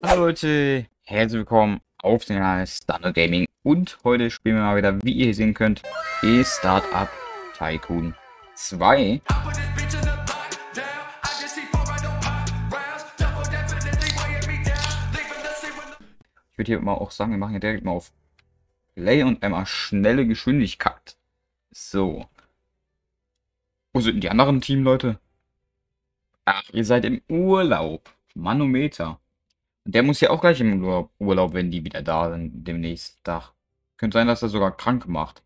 Hallo Leute, herzlich willkommen auf den Kanal Standard Gaming und heute spielen wir mal wieder, wie ihr sehen könnt, e Startup Tycoon 2. Ich würde hier mal auch sagen, wir machen hier direkt mal auf Play und einmal schnelle Geschwindigkeit. So. Wo sind die anderen Teamleute? Ach, ihr seid im Urlaub. Manometer. Der muss ja auch gleich im Urlaub, wenn die wieder da sind, demnächst Tag. Könnte sein, dass er sogar krank macht.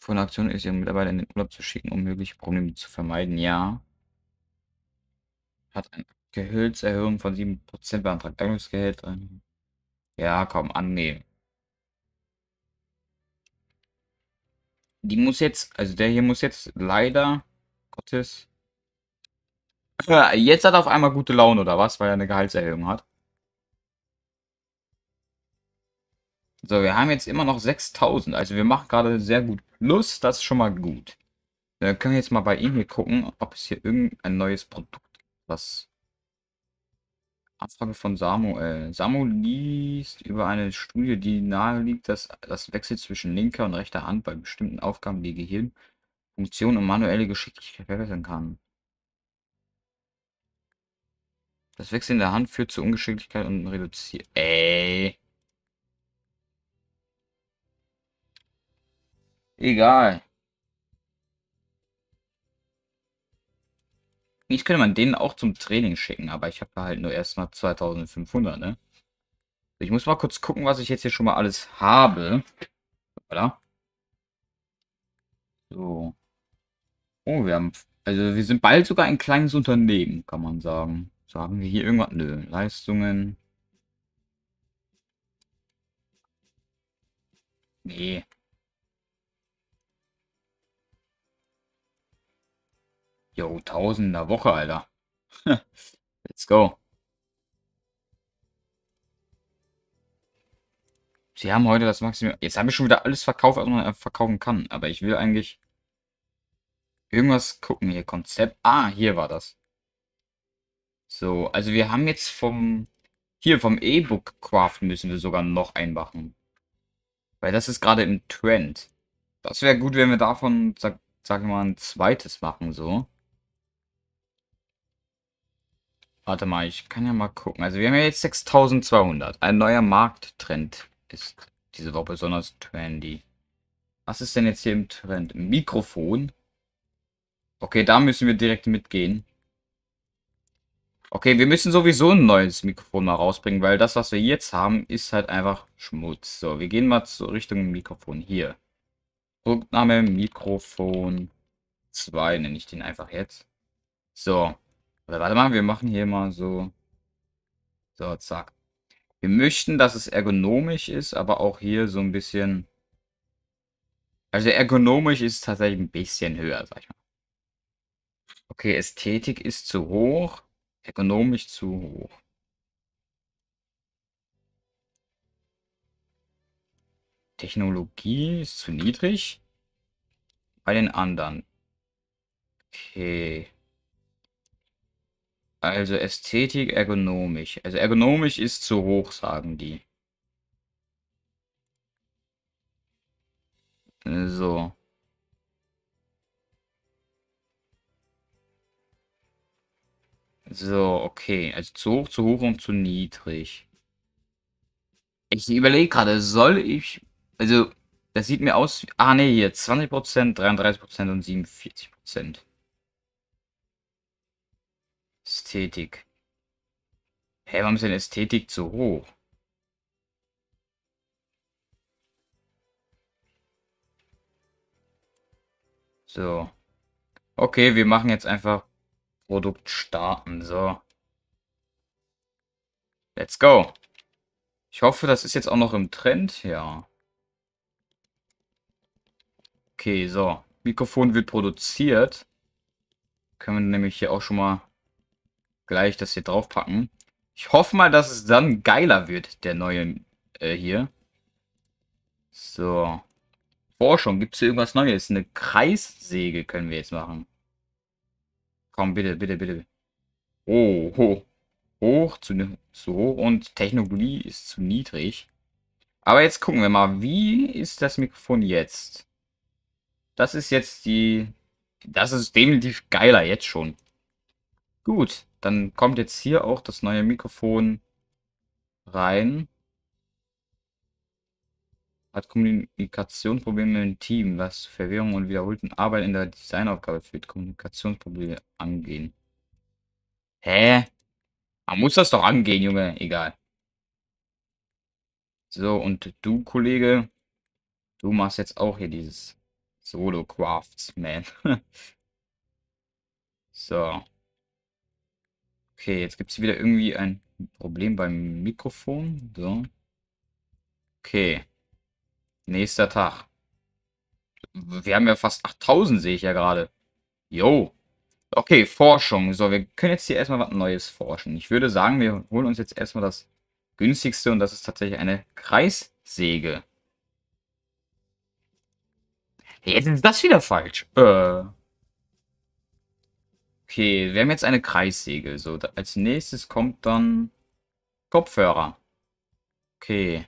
Von der Aktion ist, ihre Mitarbeiter in den Urlaub zu schicken, um mögliche Probleme zu vermeiden. Ja. Hat eine Gehölzerhöhung von 7% beantragt. Dankungsgehalt. Ja, komm, annehmen. Die muss jetzt, also der hier muss jetzt leider Gottes Jetzt hat er auf einmal gute Laune, oder was? Weil er eine Gehaltserhöhung hat. So, wir haben jetzt immer noch 6000. Also wir machen gerade sehr gut Plus. Das ist schon mal gut. Dann äh, können wir jetzt mal bei ihm hier gucken, ob es hier irgendein neues Produkt gibt. Was? Anfrage von Samuel. Äh, Samuel liest über eine Studie, die naheliegt, dass das Wechsel zwischen linker und rechter Hand bei bestimmten Aufgaben die Gehirnfunktion und manuelle Geschicklichkeit verbessern kann. Das Wechseln der Hand führt zu Ungeschicklichkeit und reduziert. Ey. Egal. Ich könnte man den auch zum Training schicken, aber ich habe halt nur erstmal 2500, ne? Ich muss mal kurz gucken, was ich jetzt hier schon mal alles habe. Oder? So. Oh, wir haben... Also wir sind bald sogar ein kleines Unternehmen, kann man sagen. So, haben wir hier irgendwas? Nö. Leistungen. Nee. Jo, tausender Woche, Alter. Let's go. Sie haben heute das Maximum. Jetzt habe ich schon wieder alles verkauft, was man äh, verkaufen kann. Aber ich will eigentlich irgendwas gucken hier. Konzept. Ah, hier war das. So, also wir haben jetzt vom... Hier, vom E-Book Craft müssen wir sogar noch einmachen. Weil das ist gerade im Trend. Das wäre gut, wenn wir davon, sag, sagen wir mal, ein zweites machen, so. Warte mal, ich kann ja mal gucken. Also wir haben ja jetzt 6200. Ein neuer Markttrend ist diese Woche besonders trendy. Was ist denn jetzt hier im Trend? Mikrofon? Okay, da müssen wir direkt mitgehen. Okay, wir müssen sowieso ein neues Mikrofon mal rausbringen, weil das, was wir jetzt haben, ist halt einfach Schmutz. So, wir gehen mal zur Richtung Mikrofon hier. Produktname Mikrofon 2 nenne ich den einfach jetzt. So, aber warte mal, wir machen hier mal so. So, zack. Wir möchten, dass es ergonomisch ist, aber auch hier so ein bisschen... Also ergonomisch ist es tatsächlich ein bisschen höher, sag ich mal. Okay, Ästhetik ist zu hoch ökonomisch zu hoch. Technologie ist zu niedrig. Bei den anderen. Okay. Also Ästhetik, ergonomisch. Also ergonomisch ist zu hoch, sagen die. So. So, okay. Also zu hoch, zu hoch und zu niedrig. Ich überlege gerade, soll ich... Also, das sieht mir aus... Ah, ne, hier. 20%, 33% und 47%. Ästhetik. Hä, warum ist denn Ästhetik zu hoch? So. Okay, wir machen jetzt einfach Produkt starten. So. Let's go. Ich hoffe, das ist jetzt auch noch im Trend. Ja. Okay, so. Mikrofon wird produziert. Können wir nämlich hier auch schon mal gleich das hier draufpacken. Ich hoffe mal, dass es dann geiler wird, der neue äh, hier. So. Forschung. Gibt es hier irgendwas Neues? Eine Kreissäge können wir jetzt machen. Komm, bitte, bitte, bitte. Oh, hoch. Hoch, zu, zu hoch und Technologie ist zu niedrig. Aber jetzt gucken wir mal, wie ist das Mikrofon jetzt? Das ist jetzt die... Das ist definitiv geiler jetzt schon. Gut, dann kommt jetzt hier auch das neue Mikrofon rein hat Kommunikationsprobleme im Team, was zu Verwirrung und wiederholten Arbeit in der Designaufgabe führt. Kommunikationsprobleme angehen. Hä? Man muss das doch angehen, Junge. Egal. So, und du, Kollege, du machst jetzt auch hier dieses Solo-Craftsman. so. Okay, jetzt gibt es wieder irgendwie ein Problem beim Mikrofon. So. Okay. Nächster Tag. Wir haben ja fast 8000, sehe ich ja gerade. Jo. Okay, Forschung. So, wir können jetzt hier erstmal was Neues forschen. Ich würde sagen, wir holen uns jetzt erstmal das günstigste und das ist tatsächlich eine Kreissäge. Jetzt ist das wieder falsch. Äh. Okay, wir haben jetzt eine Kreissäge. So, als nächstes kommt dann Kopfhörer. Okay.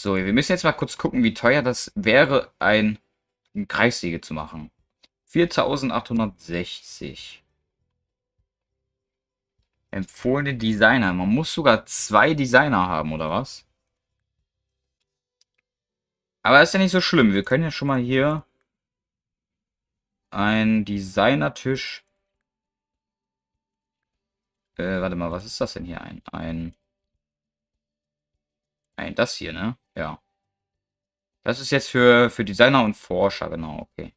So, wir müssen jetzt mal kurz gucken, wie teuer das wäre, ein, ein Kreissäge zu machen. 4860. Empfohlene Designer. Man muss sogar zwei Designer haben, oder was? Aber ist ja nicht so schlimm. Wir können ja schon mal hier einen Designertisch. Äh, warte mal, was ist das denn hier? Ein, ein, ein, das hier, ne? Ja. Das ist jetzt für, für Designer und Forscher, genau, okay.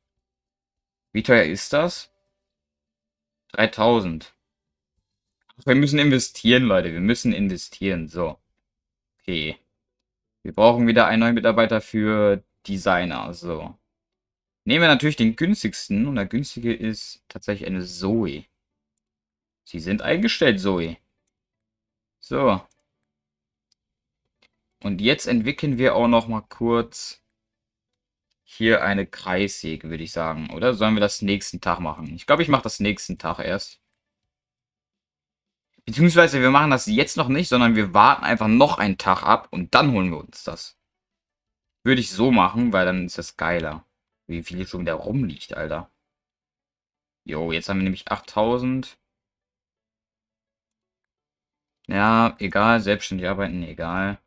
Wie teuer ist das? 3000. Wir müssen investieren, Leute. Wir müssen investieren. So. Okay. Wir brauchen wieder einen neuen Mitarbeiter für Designer. So. Nehmen wir natürlich den günstigsten. Und der günstige ist tatsächlich eine Zoe. Sie sind eingestellt, Zoe. So. Und jetzt entwickeln wir auch noch mal kurz hier eine Kreissäge, würde ich sagen. Oder sollen wir das nächsten Tag machen? Ich glaube, ich mache das nächsten Tag erst. Beziehungsweise wir machen das jetzt noch nicht, sondern wir warten einfach noch einen Tag ab und dann holen wir uns das. Würde ich so machen, weil dann ist das geiler. Wie viel schon wieder rumliegt, Alter. Jo, jetzt haben wir nämlich 8000. Ja, egal, selbstständig arbeiten, egal.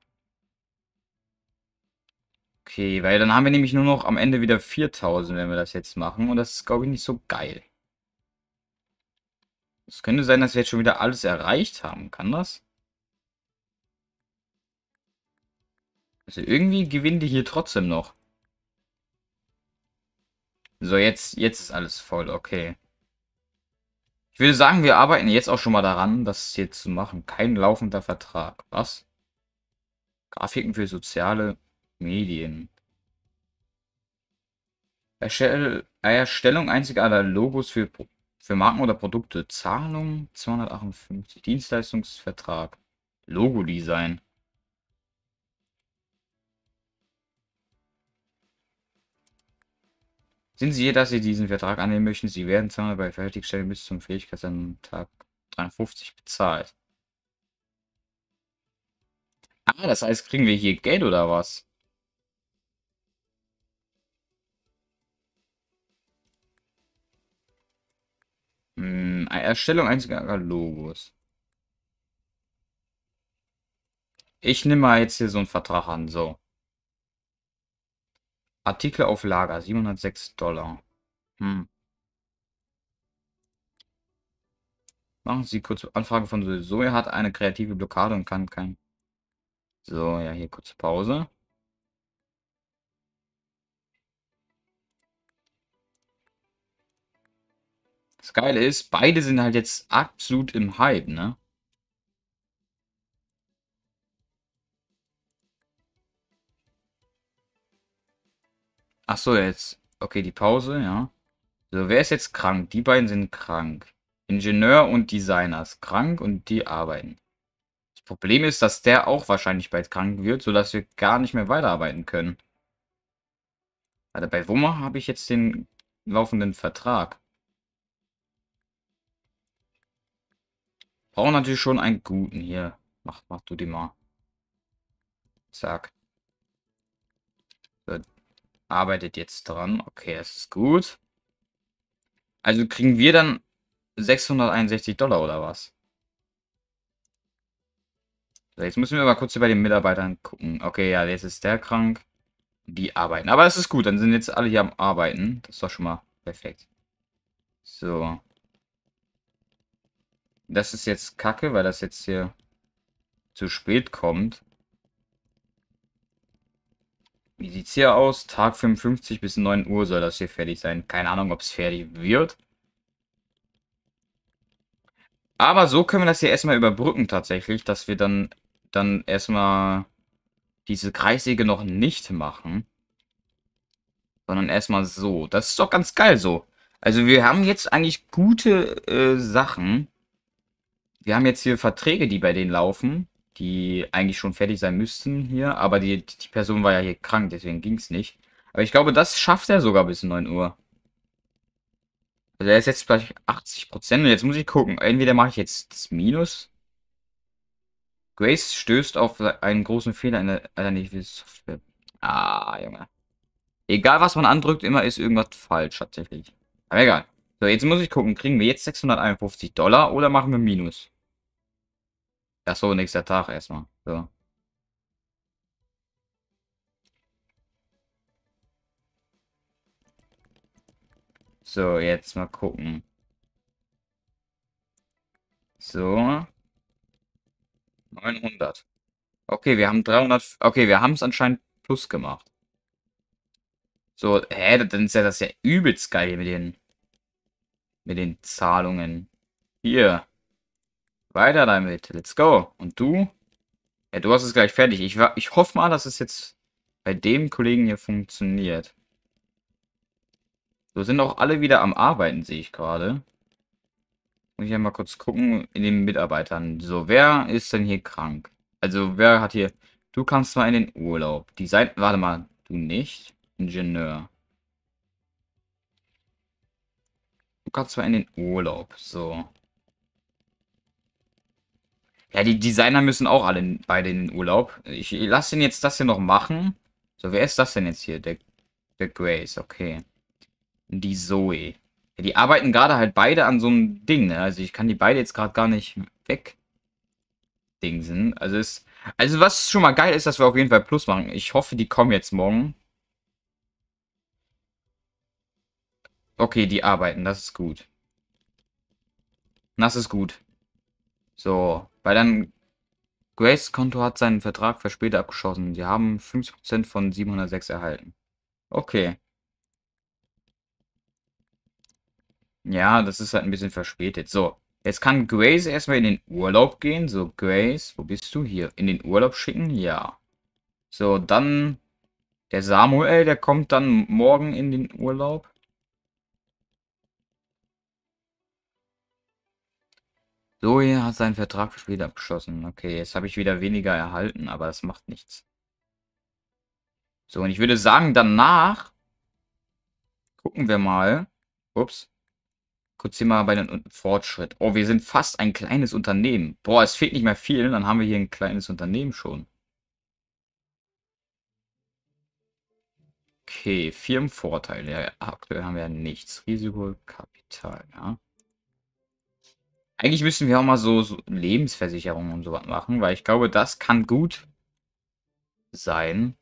Okay, weil dann haben wir nämlich nur noch am Ende wieder 4000, wenn wir das jetzt machen. Und das ist, glaube ich, nicht so geil. Es könnte sein, dass wir jetzt schon wieder alles erreicht haben. Kann das? Also irgendwie gewinnen die hier trotzdem noch. So, jetzt, jetzt ist alles voll. Okay. Ich würde sagen, wir arbeiten jetzt auch schon mal daran, das hier zu machen. Kein laufender Vertrag. Was? Grafiken für soziale Medien. Erstell Erstellung einzigartiger Logos für, für Marken oder Produkte. Zahlung 258. Dienstleistungsvertrag. Logo-Design. Sind Sie hier, dass Sie diesen Vertrag annehmen möchten? Sie werden zweimal bei Fertigstellung bis zum Fähigkeitstag 53 bezahlt. Ah, das heißt, kriegen wir hier Geld oder was? Hm, Erstellung einziger Logos. Ich nehme mal jetzt hier so einen Vertrag an. So. Artikel auf Lager, 706 Dollar. Hm. Machen Sie kurz Anfrage von er hat eine kreative Blockade und kann kein. So, ja, hier kurze Pause. Das Geile ist, beide sind halt jetzt absolut im Hype, ne? Ach so, jetzt. Okay, die Pause, ja. So, wer ist jetzt krank? Die beiden sind krank. Ingenieur und Designer ist krank und die arbeiten. Das Problem ist, dass der auch wahrscheinlich bald krank wird, sodass wir gar nicht mehr weiterarbeiten können. Also bei Wummer habe ich jetzt den laufenden Vertrag. Brauchen natürlich schon einen guten hier. Mach, mach du die mal. Zack. So. Arbeitet jetzt dran. Okay, es ist gut. Also kriegen wir dann 661 Dollar oder was? So, jetzt müssen wir mal kurz hier bei den Mitarbeitern gucken. Okay, ja, jetzt ist der krank. Die arbeiten. Aber es ist gut. Dann sind jetzt alle hier am Arbeiten. Das ist doch schon mal perfekt. So. Das ist jetzt kacke, weil das jetzt hier zu spät kommt. Wie sieht es hier aus? Tag 55 bis 9 Uhr soll das hier fertig sein. Keine Ahnung, ob es fertig wird. Aber so können wir das hier erstmal überbrücken tatsächlich, dass wir dann, dann erstmal diese Kreissäge noch nicht machen. Sondern erstmal so. Das ist doch ganz geil so. Also wir haben jetzt eigentlich gute äh, Sachen wir haben jetzt hier Verträge, die bei denen laufen, die eigentlich schon fertig sein müssten hier, aber die, die Person war ja hier krank, deswegen ging es nicht. Aber ich glaube, das schafft er sogar bis 9 Uhr. Also er ist jetzt gleich 80 Prozent und jetzt muss ich gucken. Entweder mache ich jetzt das Minus. Grace stößt auf einen großen Fehler in der alternativen Software. Ah, Junge. Egal, was man andrückt, immer ist irgendwas falsch tatsächlich. Aber egal. So, jetzt muss ich gucken, kriegen wir jetzt 651 Dollar oder machen wir Minus? Ach so, nächster Tag erstmal. So. So, jetzt mal gucken. So. 900. Okay, wir haben 300. Okay, wir haben es anscheinend plus gemacht. So, hä, dann ist ja das ja übelst geil mit den mit den Zahlungen. Hier. Weiter damit. Let's go. Und du? Ja, du hast es gleich fertig. Ich, ich hoffe mal, dass es jetzt bei dem Kollegen hier funktioniert. So sind auch alle wieder am Arbeiten, sehe ich gerade. Muss ich ja mal kurz gucken in den Mitarbeitern. So, wer ist denn hier krank? Also, wer hat hier... Du kannst mal in den Urlaub. Design... Warte mal, du nicht. Ingenieur. Du kannst mal in den Urlaub. So. Ja, die Designer müssen auch alle beide in den Urlaub. Ich lasse den jetzt das hier noch machen. So, wer ist das denn jetzt hier? Der, der Grace, okay. Die Zoe. Ja, die arbeiten gerade halt beide an so einem Ding, ne? Also ich kann die beide jetzt gerade gar nicht weg dingsen. Also ist. Also was schon mal geil ist, dass wir auf jeden Fall Plus machen. Ich hoffe, die kommen jetzt morgen. Okay, die arbeiten, das ist gut. Das ist gut. So, weil dann Grace Konto hat seinen Vertrag verspätet abgeschossen. Sie haben 50% von 706 erhalten. Okay. Ja, das ist halt ein bisschen verspätet. So, jetzt kann Grace erstmal in den Urlaub gehen. So, Grace, wo bist du hier? In den Urlaub schicken? Ja. So, dann der Samuel, der kommt dann morgen in den Urlaub. Doria hat seinen Vertrag wieder abgeschlossen. Okay, jetzt habe ich wieder weniger erhalten, aber das macht nichts. So, und ich würde sagen, danach gucken wir mal. Ups. Kurz hier mal bei den Fortschritt. Oh, wir sind fast ein kleines Unternehmen. Boah, es fehlt nicht mehr viel. Dann haben wir hier ein kleines Unternehmen schon. Okay, Firmenvorteile. Ja, aktuell haben wir ja nichts. Risikokapital, ja. Eigentlich müssten wir auch mal so, so Lebensversicherungen und sowas machen, weil ich glaube, das kann gut sein.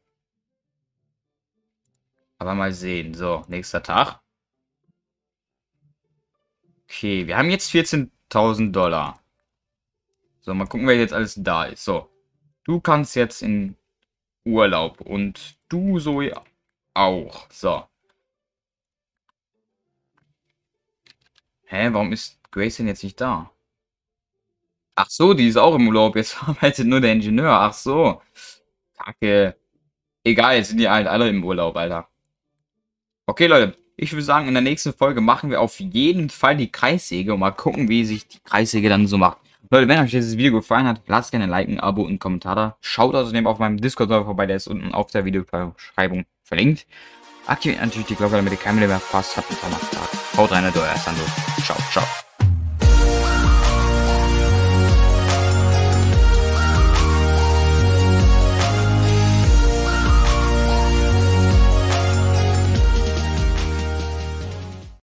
Aber mal sehen. So, nächster Tag. Okay, wir haben jetzt 14.000 Dollar. So, mal gucken, wer jetzt alles da ist. So, du kannst jetzt in Urlaub und du so auch. So. Hä, warum ist Grace denn jetzt nicht da? Ach so, die ist auch im Urlaub. Jetzt arbeitet nur der Ingenieur. Ach so. Kacke. Egal, jetzt sind die halt alle im Urlaub, Alter. Okay, Leute. Ich würde sagen, in der nächsten Folge machen wir auf jeden Fall die Kreissäge und mal gucken, wie sich die Kreissäge dann so macht. Leute, wenn euch dieses Video gefallen hat, lasst gerne ein Like, ein Abo und einen Kommentar da. Schaut außerdem auf meinem Discord-Server vorbei, der ist unten auf der Videobeschreibung verlinkt. Aktiviert natürlich die Glocke, damit ihr keine mehr verpasst habt. Einen Tag. Haut rein, euer Sando. Ciao, ciao.